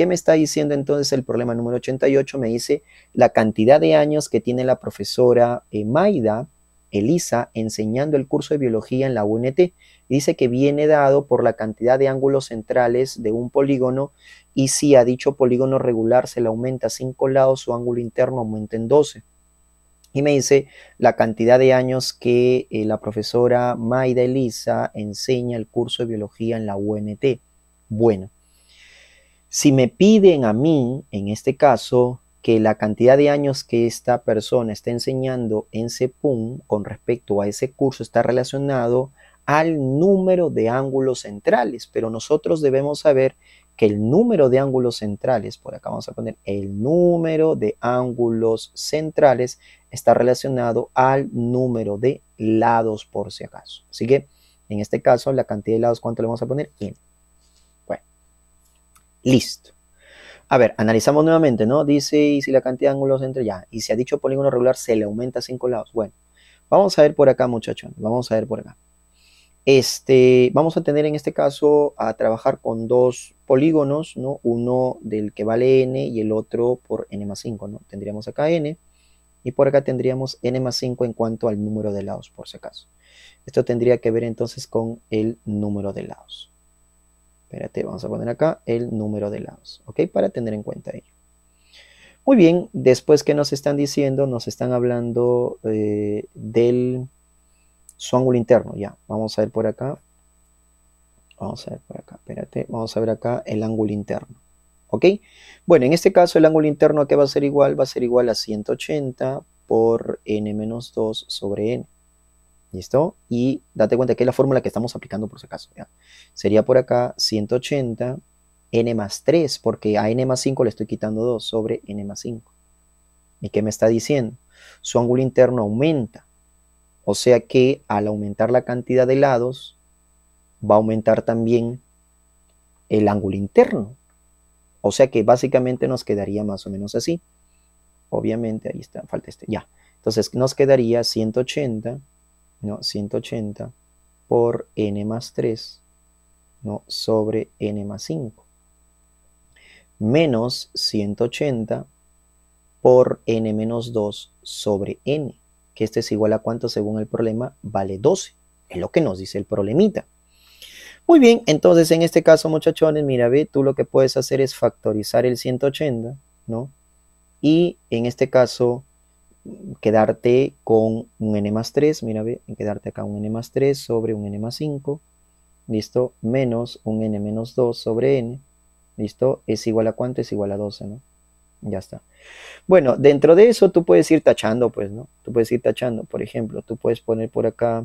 ¿Qué me está diciendo entonces el problema número 88? Me dice la cantidad de años que tiene la profesora eh, Maida Elisa enseñando el curso de biología en la UNT. Dice que viene dado por la cantidad de ángulos centrales de un polígono y si a dicho polígono regular se le aumenta 5 lados, su ángulo interno aumenta en 12. Y me dice la cantidad de años que eh, la profesora Maida Elisa enseña el curso de biología en la UNT. Bueno, si me piden a mí, en este caso, que la cantidad de años que esta persona está enseñando en CEPUM con respecto a ese curso está relacionado al número de ángulos centrales, pero nosotros debemos saber que el número de ángulos centrales, por acá vamos a poner el número de ángulos centrales, está relacionado al número de lados por si acaso. Así que en este caso la cantidad de lados, ¿cuánto le vamos a poner? N. Listo. A ver, analizamos nuevamente, ¿no? Dice, y si la cantidad de ángulos entre ya, y si ha dicho polígono regular se le aumenta 5 lados. Bueno, vamos a ver por acá, muchachos, vamos a ver por acá. Este, vamos a tener en este caso a trabajar con dos polígonos, ¿no? Uno del que vale n y el otro por n más 5, ¿no? Tendríamos acá n y por acá tendríamos n más 5 en cuanto al número de lados, por si acaso. Esto tendría que ver entonces con el número de lados. Espérate, vamos a poner acá el número de lados, ¿ok? Para tener en cuenta ello. Muy bien, después que nos están diciendo, nos están hablando eh, del su ángulo interno, ya, vamos a ver por acá, vamos a ver por acá, espérate, vamos a ver acá el ángulo interno, ¿ok? Bueno, en este caso el ángulo interno que va a ser igual, va a ser igual a 180 por n menos 2 sobre n. ¿Listo? Y date cuenta que es la fórmula que estamos aplicando por si acaso. Sería por acá 180 n más 3, porque a n más 5 le estoy quitando 2 sobre n más 5. ¿Y qué me está diciendo? Su ángulo interno aumenta. O sea que al aumentar la cantidad de lados, va a aumentar también el ángulo interno. O sea que básicamente nos quedaría más o menos así. Obviamente, ahí está, falta este, ya. Entonces nos quedaría 180 ¿no? 180 por n más 3 ¿no? sobre n más 5 menos 180 por n menos 2 sobre n, que este es igual a cuánto según el problema vale 12. Es lo que nos dice el problemita. Muy bien, entonces en este caso, muchachones, mira, ve, tú lo que puedes hacer es factorizar el 180, ¿no? Y en este caso, quedarte con un n más 3, mira, quedarte acá un n más 3 sobre un n más 5, listo, menos un n menos 2 sobre n, listo, es igual a cuánto, es igual a 12, ¿no? Ya está. Bueno, dentro de eso tú puedes ir tachando, pues, ¿no? Tú puedes ir tachando, por ejemplo, tú puedes poner por acá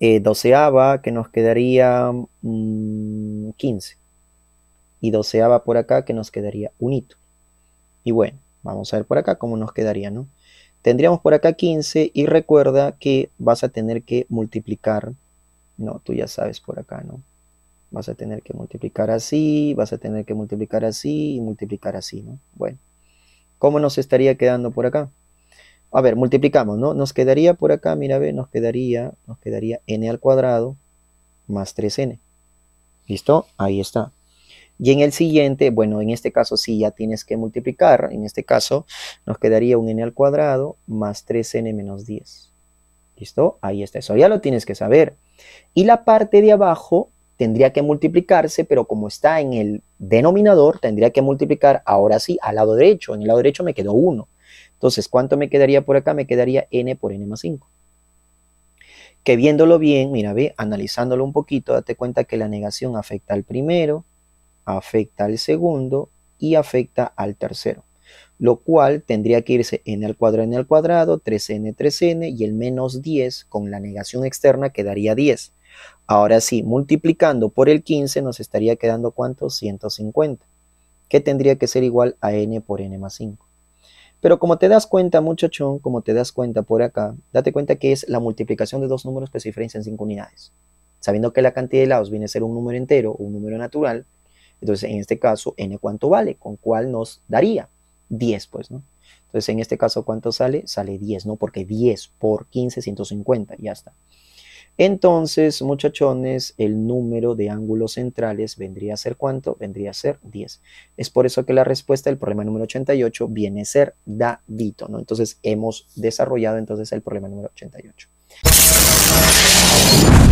12 eh, aba que nos quedaría 15. Mm, y 12 aba por acá, que nos quedaría unito. Y bueno, Vamos a ver por acá cómo nos quedaría, ¿no? Tendríamos por acá 15 y recuerda que vas a tener que multiplicar, no, tú ya sabes por acá, ¿no? Vas a tener que multiplicar así, vas a tener que multiplicar así y multiplicar así, ¿no? Bueno, ¿cómo nos estaría quedando por acá? A ver, multiplicamos, ¿no? Nos quedaría por acá, mira, ve, nos quedaría, nos quedaría n al cuadrado más 3n. ¿Listo? Ahí está. Y en el siguiente, bueno, en este caso sí ya tienes que multiplicar. En este caso nos quedaría un n al cuadrado más 3n menos 10. ¿Listo? Ahí está eso. Ya lo tienes que saber. Y la parte de abajo tendría que multiplicarse, pero como está en el denominador, tendría que multiplicar ahora sí al lado derecho. En el lado derecho me quedó 1. Entonces, ¿cuánto me quedaría por acá? Me quedaría n por n más 5 que viéndolo bien, mira, ve, analizándolo un poquito, date cuenta que la negación afecta al primero, afecta al segundo y afecta al tercero, lo cual tendría que irse n al cuadrado, n al cuadrado, 3n, 3n y el menos 10 con la negación externa quedaría 10. Ahora sí, multiplicando por el 15 nos estaría quedando cuánto? 150, que tendría que ser igual a n por n más 5. Pero como te das cuenta, muchachón, como te das cuenta por acá, date cuenta que es la multiplicación de dos números que se diferencian en 5 unidades. Sabiendo que la cantidad de lados viene a ser un número entero, un número natural, entonces, en este caso, n cuánto vale, con cuál nos daría 10, pues, ¿no? Entonces, en este caso, ¿cuánto sale? Sale 10, ¿no? Porque 10 por 15, 150, ya está. Entonces, muchachones, el número de ángulos centrales vendría a ser cuánto? Vendría a ser 10. Es por eso que la respuesta del problema número 88 viene a ser dadito, ¿no? Entonces, hemos desarrollado entonces el problema número 88.